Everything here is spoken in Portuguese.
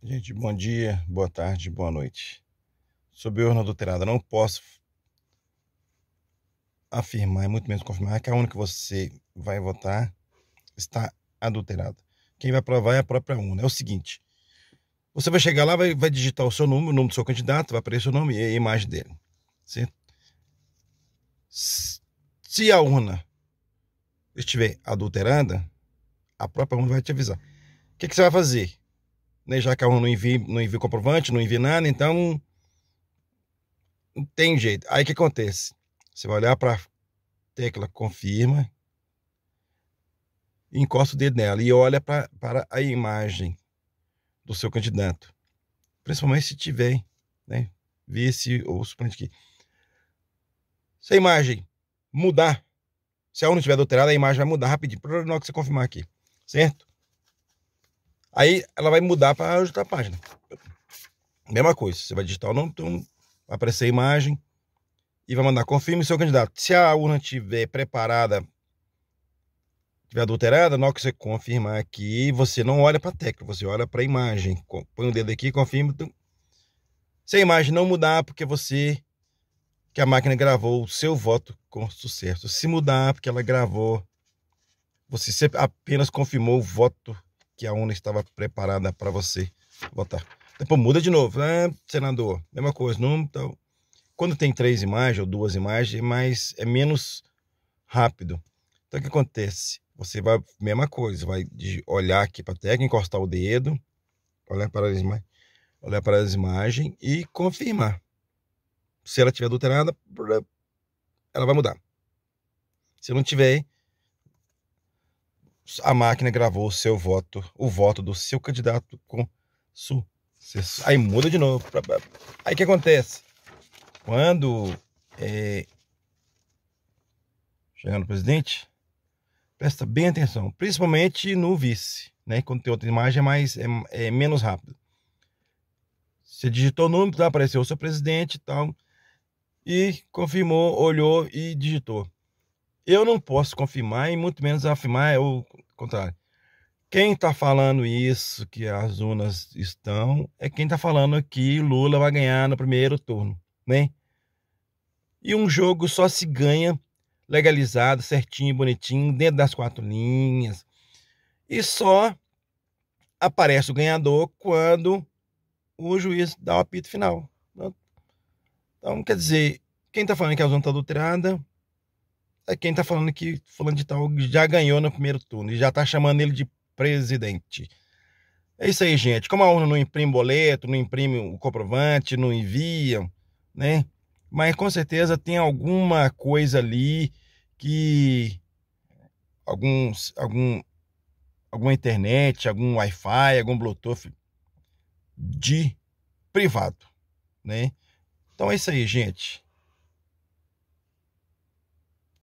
Gente, bom dia, boa tarde, boa noite. Sobre urna adulterada, não posso afirmar, e muito menos confirmar, que a urna que você vai votar está adulterada. Quem vai provar é a própria urna. É o seguinte: você vai chegar lá, vai, vai digitar o seu número, o nome do seu candidato, vai aparecer o nome e a imagem dele. Certo? Se a urna estiver adulterada, a própria urna vai te avisar. O que, que você vai fazer? né, já que eu não envio, não enviou comprovante, não enviou nada, então não tem jeito. Aí o que acontece? Você vai olhar para a tecla confirma, encosta o dedo nela e olha pra, para a imagem do seu candidato. Principalmente se tiver, né? Vice ou suplente aqui. Se a imagem mudar, se a não estiver adulterada, a imagem vai mudar rapidinho. para hora que você confirmar aqui, certo? Aí ela vai mudar para outra página. Mesma coisa, você vai digitar o nome, então vai aparecer a imagem e vai mandar confirme seu candidato. Se a urna tiver preparada, tiver adulterada, na hora que você confirmar aqui, você não olha para a tecla, você olha para a imagem. Põe o dedo aqui, confirma. Então, se a imagem não mudar, porque você que a máquina gravou o seu voto com sucesso. Se mudar, porque ela gravou, você apenas confirmou o voto que a onda estava preparada para você votar. Depois muda de novo, né, senador? Mesma coisa, não, então... Quando tem três imagens ou duas imagens, mas é menos rápido. Então o que acontece? Você vai, mesma coisa, vai olhar aqui para a tecla, encostar o dedo, olhar para as imagens, olhar para as imagens e confirmar. Se ela tiver adulterada, ela vai mudar. Se não tiver, a máquina gravou o seu voto, o voto do seu candidato com sucesso. Aí muda de novo. Aí o que acontece? Quando é, chegando presidente, presta bem atenção, principalmente no vice, né? Quando tem outra imagem é mais é, é menos rápido. Você digitou o número, tá? apareceu o seu presidente e tal, e confirmou, olhou e digitou. Eu não posso confirmar e muito menos afirmar ou contrário. Quem está falando isso, que as urnas estão, é quem está falando que Lula vai ganhar no primeiro turno, né? E um jogo só se ganha legalizado, certinho, bonitinho, dentro das quatro linhas. E só aparece o ganhador quando o juiz dá o apito final. Né? Então, quer dizer, quem está falando que a zona está adulterada é quem tá falando que fulano de tal já ganhou no primeiro turno e já tá chamando ele de presidente. É isso aí, gente. Como a urna não imprime boleto, não imprime o comprovante, não envia, né? Mas com certeza tem alguma coisa ali que alguns algum alguma internet, algum Wi-Fi, algum Bluetooth de privado, né? Então é isso aí, gente.